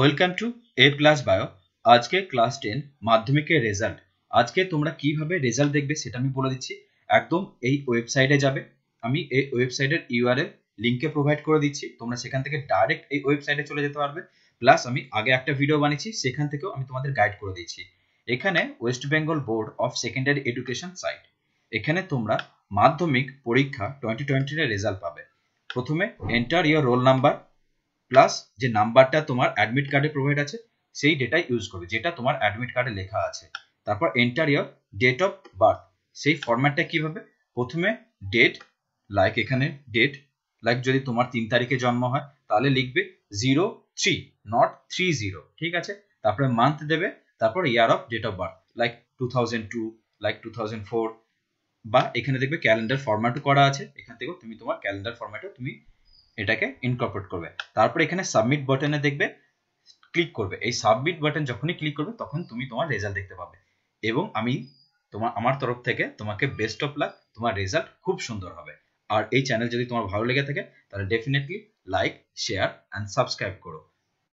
welcome to A plus bio আজকে class ten মাধ্যমিকের result আজকে তোমরা কিভাবে রেজাল্ট দেখবে সেটা আমি বলে দিচ্ছি একদম এই ওয়েবসাইটে যাবে আমি এই ওয়েবসাইটের ইউআরএল লিঙ্কে প্রোভাইড করে দিচ্ছি তোমরা সেখান থেকে ডাইরেক্ট এই ওয়েবসাইটে চলে যেতে পারবে প্লাস আমি আগে একটা ভিডিও বানিয়েছি সেখান থেকেও আমি তোমাদের গাইড করে দিচ্ছি এখানে West Bengal board of secondary education site এখানে তোমরা মাধ্যমিক পরীক্ষা টোয়েন্টি টোয়েন্টি রেজাল্ট পাবে প্রথমে enter your roll number plus যে নাম্বারটা তোমার অ্যাডমিট কার্ডে প্রোভাইড আছে সেই ডেটা ইউজ করবে যেটা তোমার অ্যাডমিট কার্ডে লেখা আছে তারপর enter your date of birth সেই ফরম্যাটটা কিভাবে প্রথমে ডেট লাইক এখানে ডেট লাইক যদি তোমার তিন তারিখে জন্ম হয় তাহলে লিখবে zero three not three zero ঠিক আছে তারপরে মান্থ দেবে তারপর year of date of birth like two thousand two like two thousand four বা এখানে দেখবে ক্যালেন্ডার ফরম্যাটও করা আছে এখান থেকেও তুমি তোমার ক্যালেন্ডার ফরম্যাটও তুমি এটাকে ইনকর্পোরেট করবে তারপর এখানে সাবমিট বাটনে দেখবে ক্লিক করবে এই সাবমিট বাটন যখনই ক্লিক করবে তখন তুমি তোমার রেজাল্ট দেখতে পাবে এবং আমি তোমার আমার তরফ থেকে তোমাকে বেস্ট অফ লাক তোমার রেজাল্ট খুব সুন্দর হবে আর এই চ্যানেল যদি তোমার ভালো লেগে থাকে তাহলে definitely like share and subscribe করো